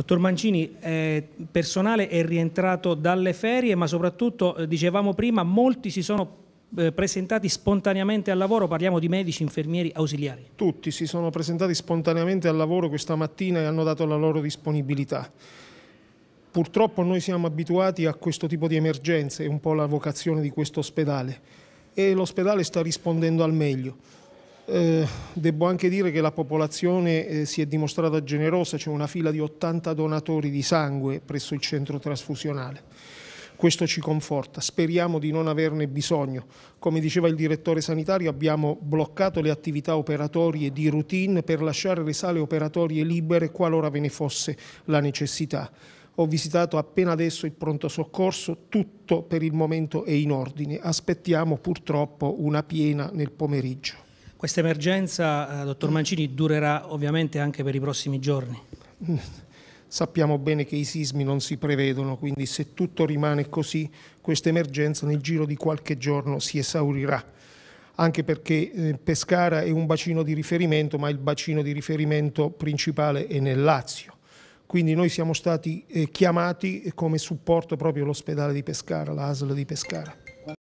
Dottor Mancini, eh, personale è rientrato dalle ferie, ma soprattutto, eh, dicevamo prima, molti si sono eh, presentati spontaneamente al lavoro, parliamo di medici, infermieri, ausiliari. Tutti si sono presentati spontaneamente al lavoro questa mattina e hanno dato la loro disponibilità. Purtroppo noi siamo abituati a questo tipo di emergenze, è un po' la vocazione di questo ospedale e l'ospedale sta rispondendo al meglio. Eh, devo anche dire che la popolazione eh, si è dimostrata generosa, c'è una fila di 80 donatori di sangue presso il centro trasfusionale. Questo ci conforta, speriamo di non averne bisogno. Come diceva il direttore sanitario abbiamo bloccato le attività operatorie di routine per lasciare le sale operatorie libere qualora ve ne fosse la necessità. Ho visitato appena adesso il pronto soccorso, tutto per il momento è in ordine. Aspettiamo purtroppo una piena nel pomeriggio. Questa emergenza, eh, dottor mm. Mancini, durerà ovviamente anche per i prossimi giorni. Mm. Sappiamo bene che i sismi non si prevedono, quindi se tutto rimane così, questa emergenza nel giro di qualche giorno si esaurirà anche perché eh, Pescara è un bacino di riferimento, ma il bacino di riferimento principale è nel Lazio. Quindi noi siamo stati eh, chiamati come supporto proprio l'ospedale di Pescara, l'ASL di Pescara.